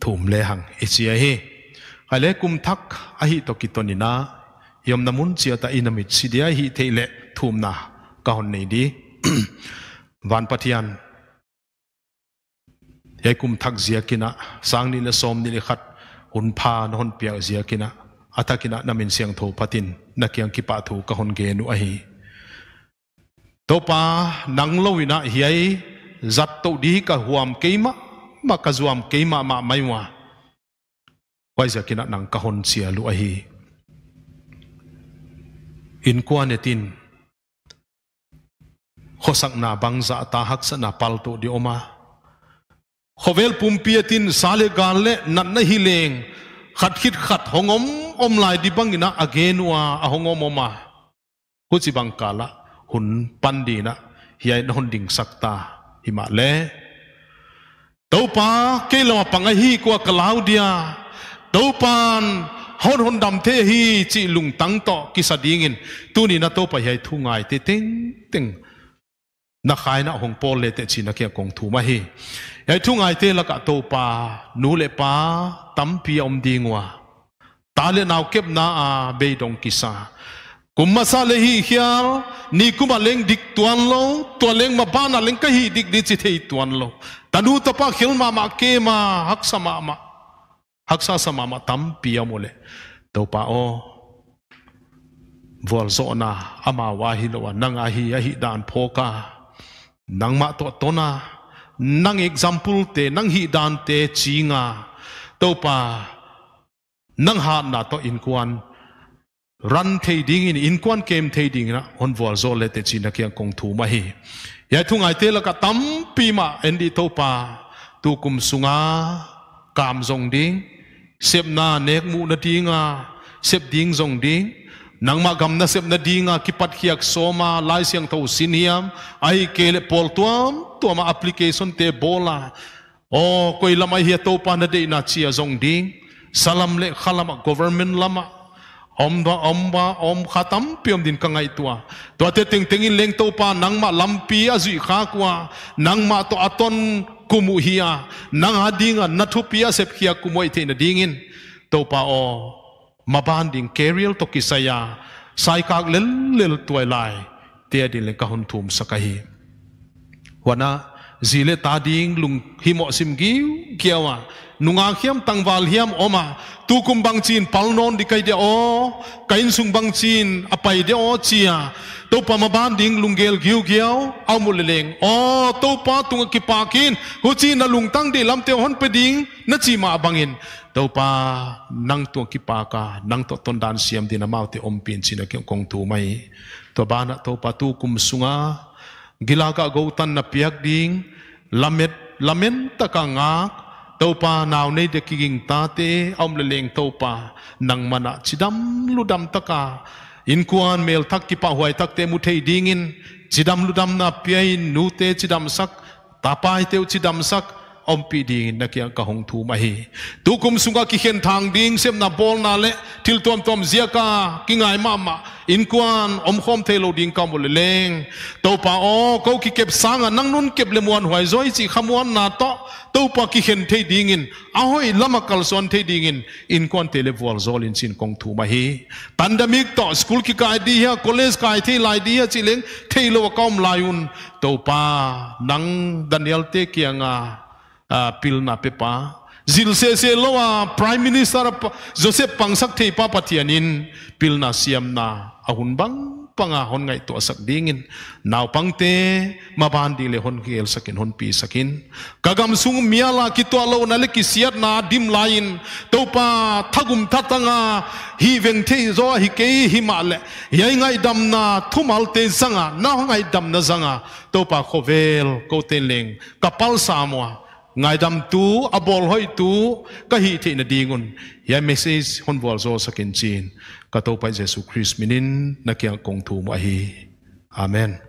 thùm lê hằng i e chia hi hay lẽ cung thắc a hi to kí tôn na yom na muốn chia ta in amit chi dia hi thế lệ thùm na ka hon nei đi van pathian he kum thak zia kina sang ni le som ni le khát hun pha na hon pia zia kina atakina namin siang tho patin nakyang ki pa thu ka hon ge nu a hi topa nanglo ina ai zat to di ka huam keima Dạ ma ka zuam ke ma ma mai wa wai za kina nang ka hon sia lu a in kwa ne tin kho na bang za ta hak sa na pal to di oma khovel pum pia tin sale gan le nan na hi leng khat khit khat hongom om lai di bang ina à again à wa a hongom oma ku chi bang kala hun pandi na hi ai na ding sak ta ma le pa ke lo panga hi qua claudia topan hon hon đam the hi chi lùng tang to kí sa điên dingin tu ni na pa hay thu ngay te teng teng na khai na hong pol le te chi na kia kong thu ma hi hi thu ngai te la ka topa nu le pa tam pi om dingwa ta le naw kép na a be dong ki sa kuma sa le hi hial ni mà leng dik tuan lo tua leng mà ban a leng ka hi dik di chi thei tuan lo tanu tapa khil ma ma ke ma hak sama ma hak sa sama ma tam pia mole to pa o vol zo na ama wa hi lo nang a hi a hi dan phoka nang ma to to na nang example te nang hi dan te chi nga to pa nang ha na to in kwan run thei ding in in quan kem thei ding na on vol zo le te china kyang kong thu ma hi ya dạ thu ngai te la ka tam pi ma en di to pa tu kum sunga kam zong ding sep na nek mu na tinga sep ding zong ding nang ma gam na sep na dinga ki pat khiak soma lai siang tho sin hiam ai ke le pol tuam tuama application te bola o koi lamai hi to pa na de na chia zong ding salam le khalam government lama Om omba om om. khatam piom din kangai tua to ate ting tingin leng to pa nangma lampi azui kha kwa nangma to aton kumu hia nang hadinga nathu pia sep khia kumoi thein dingin to pa o maban ding kerial to kisaya saikak lel lel tuai lai tia din le kahun sakahi wana zile ta ding lung hi mo sim gi kiawa nunga khiam tang tangwal hiam oma tu kum bang chin pal non di kai de o kain sung bang chin apai de o chia to pa mabam ding lung gel giu giao au mul leng o to pa tung ki pa kin hu chi na lung tang de lam te hon pe ding na chi ma bangin to pa nang tu ki pa ka nang to ton dan siam na mau te om pin chin a kong tu mai to ba na to pa tu kum sunga gilaka go tan na piak ding lamet lamen taka ngak topa nào nay de kiging ta te om le leng topa nang mana chidam ludam taka in kuan mel thak ki pa huai thak te mu thei ding in chidam ludam na piai nu te chidam sak tapai teu chidam sak om pi ding na kia ka hong thu ma hi tu kum sunga ki khen thang ding sem na bol na le til tom tom zia ka ki ngai ma ma in kwan om khom the lo ding ka mul leng to pa o ko ki kep sang a nang nun kep le muan hoi zoi chi khamuan na to to pa ki khen the ding in a hoi lama kal son the ding in in kwan te le vol zol in sin kong thu ma pandemic to school ki ka di ya college ka thi lai di ya chi leng thei lo kaum laiun to pa nang daniel te kia nga À, pilna pepa zil se se loa, prime minister joseph pangsak thei pa pathianin na siam na ahun bang panga hon ngai to sak dingin naw pangte di le hon khel sakin hon pi sakin kagam sung miala ki to lo na le ki siat na dim lain to pa thagum thatanga hi veng the zo hi ke hi ma le yai ngai dam na thumal te zanga, na ngai dam na zanga, to pa khovel ko te leng kapal samwa ngài dam tu abol hoi tu ka hi the na dingun ya message hon wal zo sakin chin ka to pa jesus christ minin na kyang kong thu ma hi amen